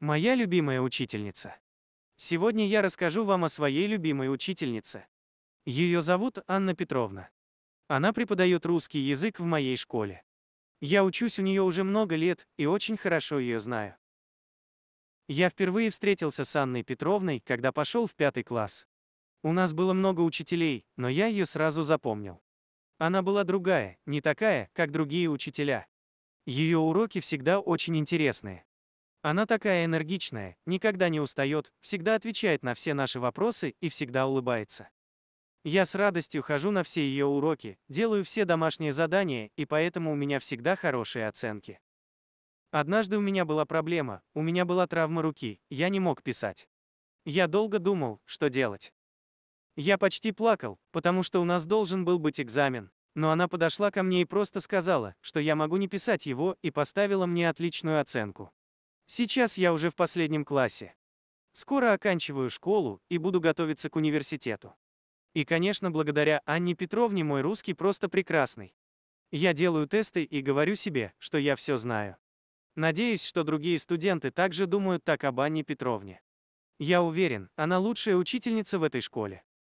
Моя любимая учительница. Сегодня я расскажу вам о своей любимой учительнице. Ее зовут Анна Петровна. Она преподает русский язык в моей школе. Я учусь у нее уже много лет и очень хорошо ее знаю. Я впервые встретился с Анной Петровной, когда пошел в пятый класс. У нас было много учителей, но я ее сразу запомнил. Она была другая, не такая, как другие учителя. Ее уроки всегда очень интересные. Она такая энергичная, никогда не устает, всегда отвечает на все наши вопросы и всегда улыбается. Я с радостью хожу на все ее уроки, делаю все домашние задания, и поэтому у меня всегда хорошие оценки. Однажды у меня была проблема, у меня была травма руки, я не мог писать. Я долго думал, что делать. Я почти плакал, потому что у нас должен был быть экзамен, но она подошла ко мне и просто сказала, что я могу не писать его, и поставила мне отличную оценку. Сейчас я уже в последнем классе. Скоро оканчиваю школу и буду готовиться к университету. И, конечно, благодаря Анне Петровне мой русский просто прекрасный. Я делаю тесты и говорю себе, что я все знаю. Надеюсь, что другие студенты также думают так об Анне Петровне. Я уверен, она лучшая учительница в этой школе.